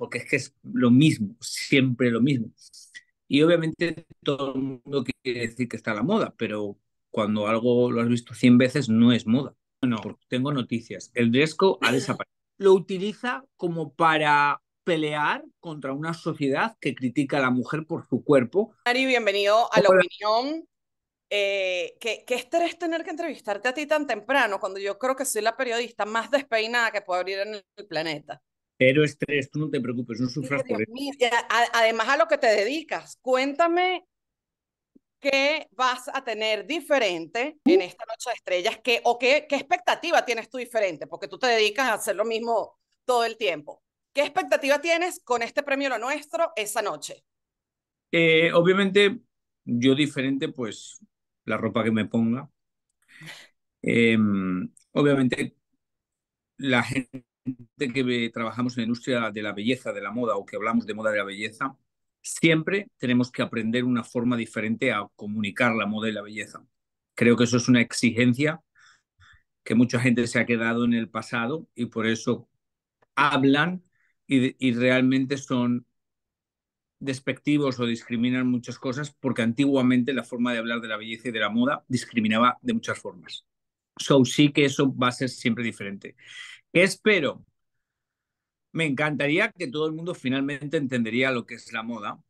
porque es que es lo mismo, siempre lo mismo. Y obviamente todo el mundo quiere decir que está a la moda, pero cuando algo lo has visto 100 veces no es moda. No, tengo noticias. El Dresco ha desaparecido. Lo utiliza como para pelear contra una sociedad que critica a la mujer por su cuerpo. Ari, bienvenido a la opinión. Eh, ¿qué, ¿Qué estrés tener que entrevistarte a ti tan temprano, cuando yo creo que soy la periodista más despeinada que puede abrir en el planeta? Pero estrés, tú no te preocupes, no sufras por eso. Además a lo que te dedicas, cuéntame qué vas a tener diferente en uh. esta noche de estrellas, que, o qué, qué expectativa tienes tú diferente, porque tú te dedicas a hacer lo mismo todo el tiempo. ¿Qué expectativa tienes con este premio Lo Nuestro esa noche? Eh, obviamente, yo diferente, pues la ropa que me ponga. Em, obviamente, la gente que trabajamos en la industria de la belleza, de la moda o que hablamos de moda de la belleza, siempre tenemos que aprender una forma diferente a comunicar la moda y la belleza. Creo que eso es una exigencia que mucha gente se ha quedado en el pasado y por eso hablan y, y realmente son despectivos o discriminan muchas cosas porque antiguamente la forma de hablar de la belleza y de la moda discriminaba de muchas formas. So sí que eso va a ser siempre diferente espero? Me encantaría que todo el mundo finalmente entendería lo que es la moda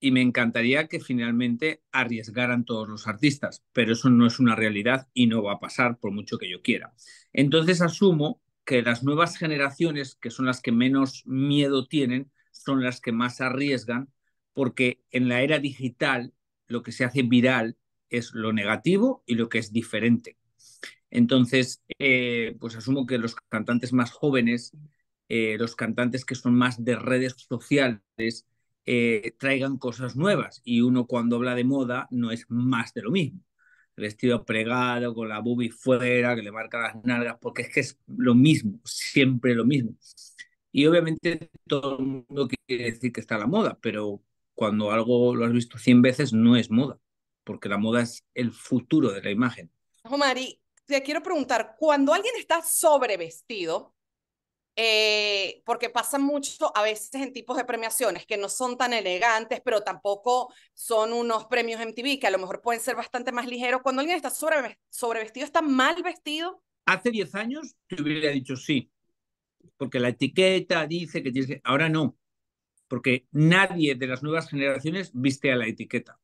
y me encantaría que finalmente arriesgaran todos los artistas, pero eso no es una realidad y no va a pasar por mucho que yo quiera. Entonces asumo que las nuevas generaciones, que son las que menos miedo tienen, son las que más arriesgan, porque en la era digital lo que se hace viral es lo negativo y lo que es diferente. Entonces, eh, pues asumo que los cantantes más jóvenes, eh, los cantantes que son más de redes sociales, eh, traigan cosas nuevas. Y uno cuando habla de moda no es más de lo mismo. El vestido pregado, con la boobie fuera, que le marca las nalgas, porque es que es lo mismo, siempre lo mismo. Y obviamente todo el mundo quiere decir que está la moda, pero cuando algo lo has visto 100 veces no es moda, porque la moda es el futuro de la imagen. Mari, te quiero preguntar, cuando alguien está sobrevestido, eh, porque pasa mucho a veces en tipos de premiaciones que no son tan elegantes, pero tampoco son unos premios MTV que a lo mejor pueden ser bastante más ligeros. Cuando alguien está sobre, sobrevestido, está mal vestido. Hace 10 años te hubiera dicho sí, porque la etiqueta dice que tienes que... Ahora no, porque nadie de las nuevas generaciones viste a la etiqueta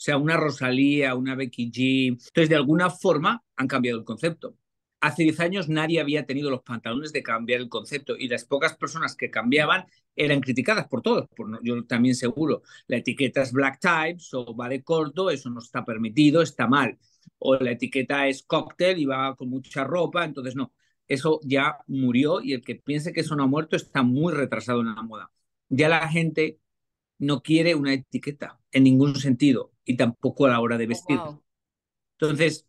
sea, una Rosalía, una Becky G. Entonces, de alguna forma han cambiado el concepto. Hace 10 años nadie había tenido los pantalones de cambiar el concepto y las pocas personas que cambiaban eran criticadas por todos, por yo también seguro. La etiqueta es black types o va de corto, eso no está permitido, está mal. O la etiqueta es cóctel y va con mucha ropa, entonces no. Eso ya murió y el que piense que eso no ha muerto está muy retrasado en la moda. Ya la gente no quiere una etiqueta en ningún sentido y tampoco a la hora de oh, vestir. Entonces,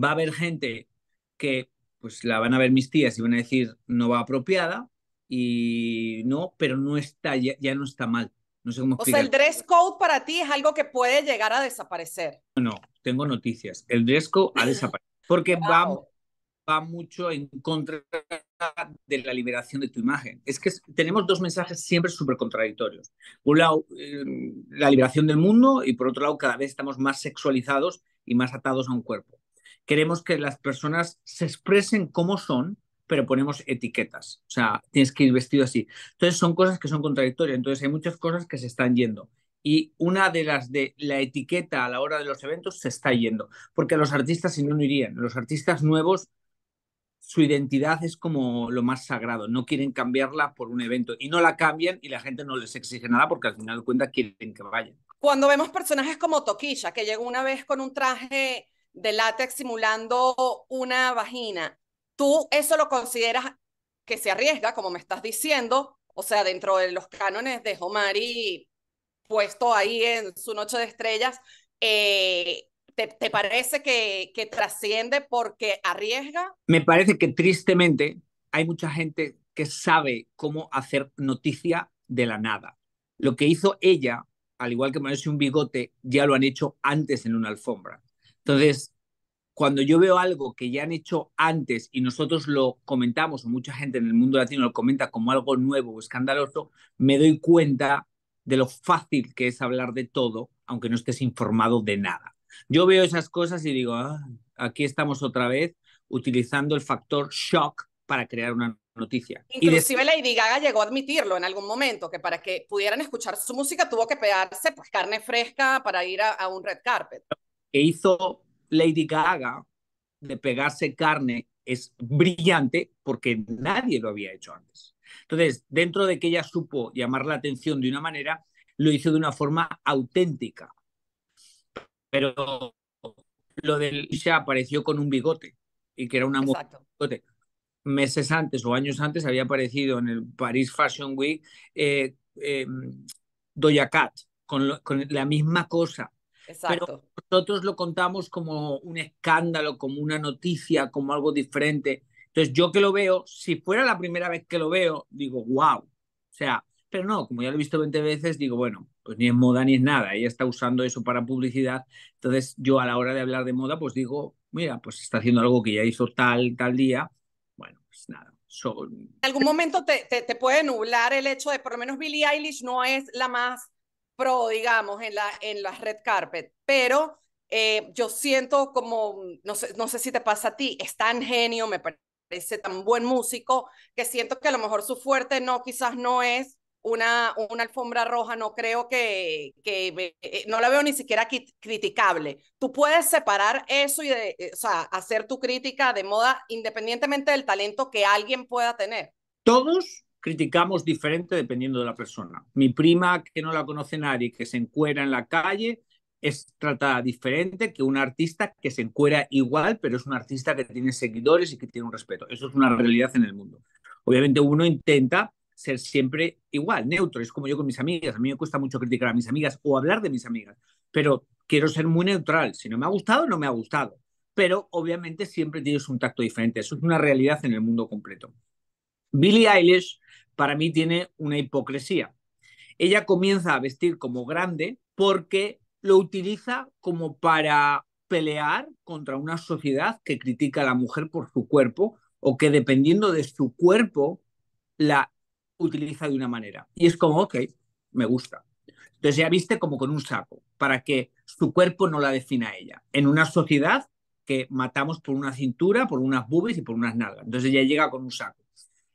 va a haber gente que pues la van a ver mis tías y van a decir no va apropiada y no, pero no está, ya, no está mal. No sé cómo o sea, el dress code para ti es algo que puede llegar a desaparecer. No, tengo noticias. El dress code ha desaparecido. Porque va, va mucho en contra de la liberación de tu imagen. Es que tenemos dos mensajes siempre súper contradictorios. un lado, eh, la liberación del mundo y por otro lado, cada vez estamos más sexualizados y más atados a un cuerpo. Queremos que las personas se expresen como son, pero ponemos etiquetas. O sea, tienes que ir vestido así. Entonces son cosas que son contradictorias. Entonces hay muchas cosas que se están yendo. Y una de las de la etiqueta a la hora de los eventos se está yendo. Porque los artistas si no, no irían. Los artistas nuevos su identidad es como lo más sagrado, no quieren cambiarla por un evento y no la cambian y la gente no les exige nada porque al final de cuentas quieren que vayan. Cuando vemos personajes como Toquilla, que llegó una vez con un traje de látex simulando una vagina, ¿tú eso lo consideras que se arriesga, como me estás diciendo? O sea, dentro de los cánones de Homari puesto ahí en su noche de estrellas, eh, ¿Te, parece que, trasciende porque arriesga? Me parece que tristemente hay mucha gente que sabe cómo hacer noticia de la nada. Lo que hizo ella, al igual que ponerse un bigote, ya lo han hecho antes en una alfombra. Entonces, cuando yo veo algo que ya han hecho antes y nosotros lo comentamos, o mucha gente en el mundo latino lo comenta como algo nuevo o escandaloso, me doy cuenta de lo fácil que es hablar de todo, aunque no estés informado de nada. Yo veo esas cosas y digo, ah, aquí estamos otra vez utilizando el factor shock para crear una noticia. Inclusive y Lady Gaga llegó a admitirlo en algún momento, que para que pudieran escuchar su música tuvo que pegarse pues, carne fresca para ir a, a un red carpet. Que hizo Lady Gaga de pegarse carne es brillante porque nadie lo había hecho antes. Entonces, dentro de que ella supo llamar la atención de una manera, lo hizo de una forma auténtica pero lo del se apareció con un bigote y que era una mujer Meses antes o años antes había aparecido en el Paris Fashion Week eh, em, Doja Cat con, la misma cosa. Exacto. Pero nosotros lo contamos como un escándalo, como una noticia, como algo diferente. Entonces yo que lo veo, si fuera la primera vez que lo veo, digo, wow. O sea, pero no, como ya lo he visto 20 veces, digo, bueno, pues ni es moda ni es nada, ella está usando eso para publicidad, entonces yo a la hora de hablar de moda, pues digo, mira, pues está haciendo algo que ya hizo tal, tal día, bueno, pues nada. En algún momento te, te, puede nublar el hecho de, por lo menos Billie Eilish no es la más pro, digamos, en la, en la red carpet, pero eh, yo siento como, no sé, no sé si te pasa a ti, es tan genio, me parece tan buen músico, que siento que a lo mejor su fuerte no, quizás no es una, alfombra roja, no creo que, que eh, no la veo ni siquiera criticable. Tú puedes separar eso y eh, hacer tu crítica de moda independientemente del talento que alguien pueda tener. Todos criticamos diferente dependiendo de la persona. Mi prima, que no la conoce nadie, que se encuera en la calle, es tratada diferente que un artista que se encuera igual, pero es un artista que tiene seguidores y que tiene un respeto. Eso es una realidad en el mundo. Obviamente uno intenta ser siempre igual, neutro. Es como yo con mis amigas. A mí me cuesta mucho criticar a mis amigas o hablar de mis amigas, pero quiero ser muy neutral. Si no me ha gustado, no me ha gustado. Pero obviamente siempre tienes un tacto diferente. Eso es una realidad en el mundo completo. Billie Eilish para mí tiene una hipocresía. Ella comienza a vestir como grande porque lo utiliza como para pelear contra una sociedad que critica a la mujer por su cuerpo o que dependiendo de su cuerpo la utiliza de una manera. Y es como, ok, me gusta. Entonces ya viste como con un saco, para que su cuerpo no la defina a ella. En una sociedad que matamos por una cintura, por unas bubis y por unas nalgas. Entonces ya llega con un saco.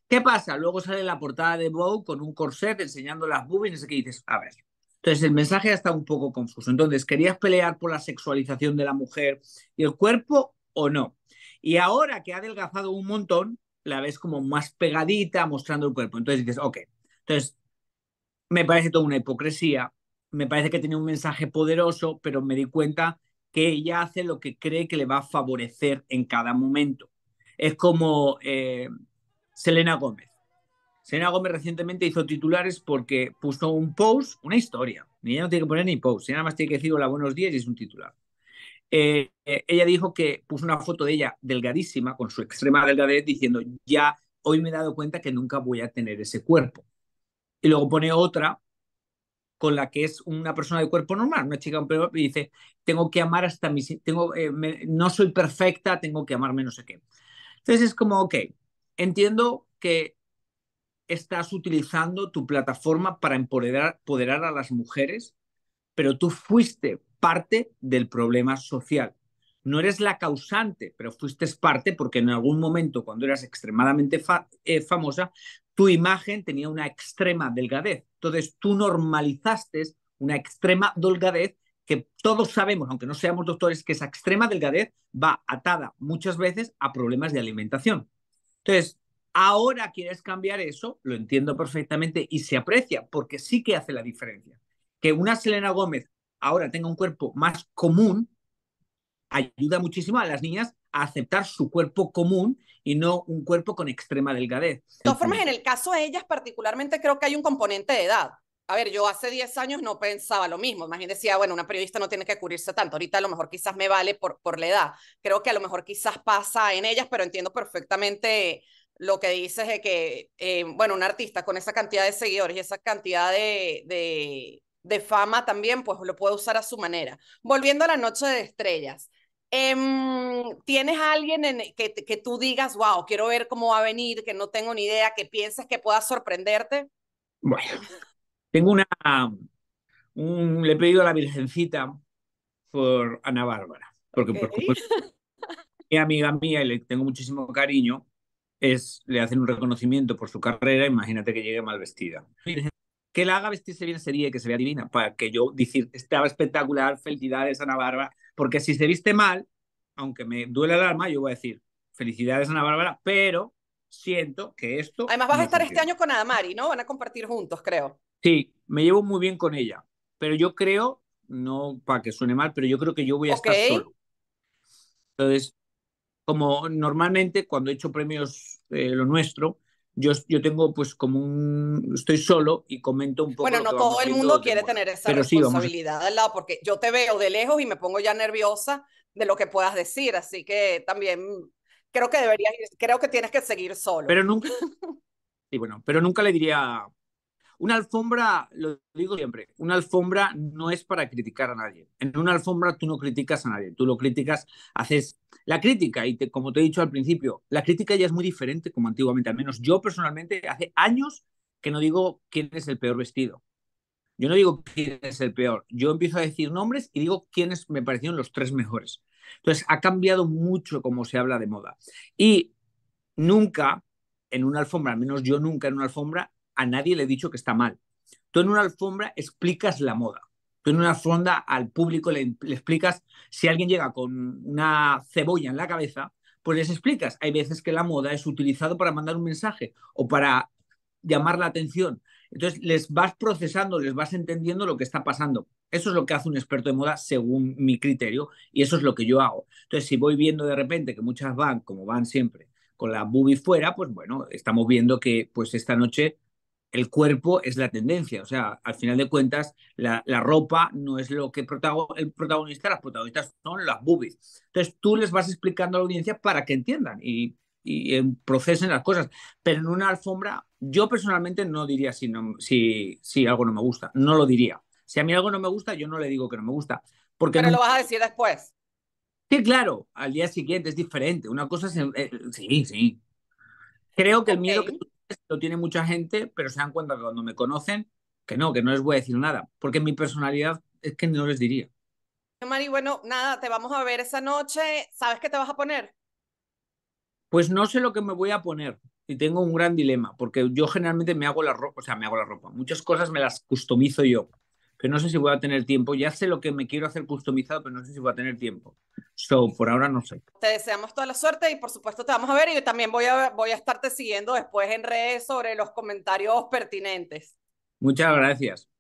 ¿Qué pasa? Luego sale la portada de Vogue con un corset enseñando las bubis, y dices, a ver. Entonces el mensaje está un poco confuso. Entonces, ¿querías pelear por la sexualización de la mujer y el cuerpo o no? Y ahora que ha adelgazado un montón, la ves como más pegadita, mostrando el cuerpo. Entonces dices, ok. Entonces, me parece toda una hipocresía, me parece que tiene un mensaje poderoso, pero me di cuenta que ella hace lo que cree que le va a favorecer en cada momento. Es como eh, Selena Gómez. Selena Gómez recientemente hizo titulares porque puso un post, una historia. Ni ella no tiene que poner ni post, ella nada más tiene que decir hola, buenos días y es un titular. Eh, eh, ella dijo que puso una foto de ella delgadísima, con su extrema delgadez, diciendo, ya hoy me he dado cuenta que nunca voy a tener ese cuerpo. Y luego pone otra con la que es una persona de cuerpo normal, una chica un y dice, tengo que amar hasta mi... tengo, eh, no soy perfecta, tengo que amarme no sé qué. Entonces es como, ok, entiendo que estás utilizando tu plataforma para empoderar a las mujeres pero tú fuiste parte del problema social. No eres la causante, pero fuiste parte porque en algún momento, cuando eras extremadamente eh, famosa, tu imagen tenía una extrema delgadez. Entonces tú normalizaste una extrema delgadez que todos sabemos, aunque no seamos doctores, que esa extrema delgadez va atada muchas veces a problemas de alimentación. Entonces, ahora quieres cambiar eso, lo entiendo perfectamente y se aprecia porque sí que hace la diferencia. Que una Selena Gómez ahora tenga un cuerpo más común ayuda muchísimo a las niñas a aceptar su cuerpo común y no un cuerpo con extrema delgadez. De todas formas, en el caso de ellas particularmente creo que hay un componente de edad. A ver, yo hace 10 años no pensaba lo mismo, más bien decía, bueno, una periodista no tiene que cubrirse tanto, ahorita a lo mejor quizás me vale por, la edad, creo que a lo mejor quizás pasa en ellas, pero entiendo perfectamente lo que dices de que, eh, bueno, un artista con esa cantidad de seguidores y esa cantidad de de fama también, pues lo puede usar a su manera. Volviendo a la noche de estrellas, em, ¿tienes alguien en que, que tú digas, wow, quiero ver cómo va a venir, que no tengo ni idea, que pienses que pueda sorprenderte? Bueno, tengo una, le he pedido a la Virgencita por Ana Bárbara, porque es amiga mía y le tengo muchísimo cariño, es, le hacen un reconocimiento por su carrera, imagínate que llegue mal vestida que la haga vestirse bien sería que se vea divina, para que yo decir, estaba espectacular, felicidades Ana Bárbara, porque si se viste mal, aunque me duele el alma, yo voy a decir, felicidades Ana Bárbara, pero siento que esto... Además vas a estar este año con Adamari, ¿no? Van a compartir juntos, creo. Sí, me llevo muy bien con ella, pero yo creo, no para que suene mal, pero yo creo que yo voy a estar solo. Entonces, como normalmente cuando he hecho premios eh, lo nuestro, yo, yo tengo pues como un, estoy solo y comento un poco. Bueno, no todo el mundo quiere tener esa responsabilidad al lado, porque yo te veo de lejos y me pongo ya nerviosa de lo que puedas decir, así que también creo que deberías, creo que tienes que seguir solo. Pero nunca, y bueno, pero nunca le diría una alfombra, lo digo siempre, una alfombra no es para criticar a nadie. En una alfombra tú no criticas a nadie, tú lo criticas, haces la crítica y como te he dicho al principio, la crítica ya es muy diferente como antiguamente, al menos yo personalmente hace años que no digo quién es el peor vestido. Yo no digo quién es el peor, yo empiezo a decir nombres y digo quiénes me parecieron los tres mejores. Entonces ha cambiado mucho como se habla de moda. Y nunca en una alfombra, al menos yo nunca en una alfombra, a nadie le he dicho que está mal. Tú en una alfombra explicas la moda. Tú en una alfombra al público le, explicas, si alguien llega con una cebolla en la cabeza, pues les explicas. Hay veces que la moda es utilizado para mandar un mensaje o para llamar la atención. Entonces les vas procesando, les vas entendiendo lo que está pasando. Eso es lo que hace un experto de moda según mi criterio y eso es lo que yo hago. Entonces si voy viendo de repente que muchas van como van siempre con la boobie fuera, pues bueno, estamos viendo que pues esta noche el cuerpo es la tendencia. O sea, al final de cuentas, la, ropa no es lo que el protagonista, las protagonistas son las boobies. Entonces tú les vas explicando a la audiencia para que entiendan y, procesen las cosas. Pero en una alfombra, yo personalmente no diría si, no, si, si algo no me gusta. No lo diría. Si a mí algo no me gusta, yo no le digo que no me gusta. Porque Pero no... lo vas a decir después. Sí, claro, al día siguiente es diferente. Una cosa es. Eh, sí, sí. Creo que el miedo que tú lo tiene mucha gente, pero se dan cuenta que cuando me conocen, que no, que no les voy a decir nada, porque mi personalidad es que no les diría. Mari, bueno, nada, te vamos a ver esa noche. ¿Sabes qué te vas a poner? Pues no sé lo que me voy a poner y tengo un gran dilema, porque yo generalmente me hago la ropa, o sea, me hago la ropa. Muchas cosas me las customizo yo que no sé si voy a tener tiempo. Ya sé lo que me quiero hacer customizado, pero no sé si voy a tener tiempo. So, por ahora no sé. Te deseamos toda la suerte y por supuesto te vamos a ver y también voy a, voy a estarte siguiendo después en redes sobre los comentarios pertinentes. Muchas gracias.